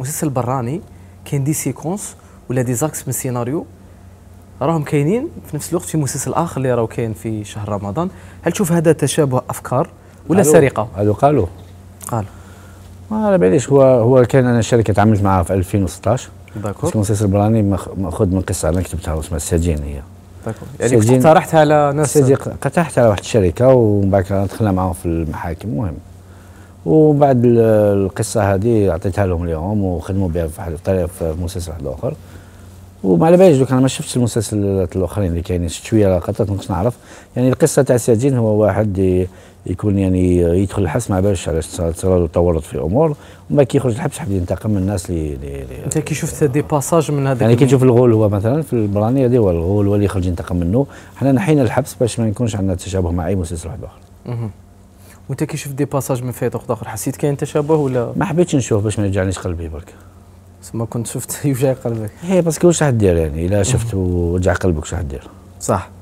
مسلسل براني كاين دي سيكونس ولا دي زاكس من السيناريو راهم كاينين في نفس الوقت في مسلسل اخر اللي راهو كاين في شهر رمضان هل تشوف هذا تشابه افكار ولا قالو. سرقه هذو قالوا قالوا ما على باليش هو هو كان انا الشركه تعاملت معها في 2016 داكور المسلسل براني ماخذ من قصه انا كتبتها اسمها السجين هي داكور يعني اقترحتها على ناس اقترحتها على واحد الشركه ومن بعد دخلنا معاهم في المحاكم المهم وبعد القصه هذه عطيتها لهم اليوم وخدموا بها في واحد الطريقة في مسلسل واحد اخر وما على باليش دوك انا ما شفتش المسلسلات الاخرين اللي كاينين شفت شويه لقطات ما كنتش نعرف يعني القصه تاع سجين هو واحد يكون يعني يدخل الحبس ما بالش علاش صرا له تورط في امور ومن بعد كيخرج الحبس حب ينتقم من الناس اللي اللي انت كي شفت دي باساج من هذاك يعني كي تشوف الغول هو مثلا في البرانيه هذه هو الغول هو اللي يخرج ينتقم منه حنا نحينا الحبس باش ما يكونش عندنا تشابه مع اي مسلسل واحد اخر وانت كي شفت دي باساج من فيت اخر حسيت كاين تشابه ولا ما حبيتش نشوف باش ما يوجعنيش قلبي برك تما كنت شفت يوجع قلبك هي إيه، باسكو واش راح دير يعني الا شفت وجع قلبك واش راح دير صح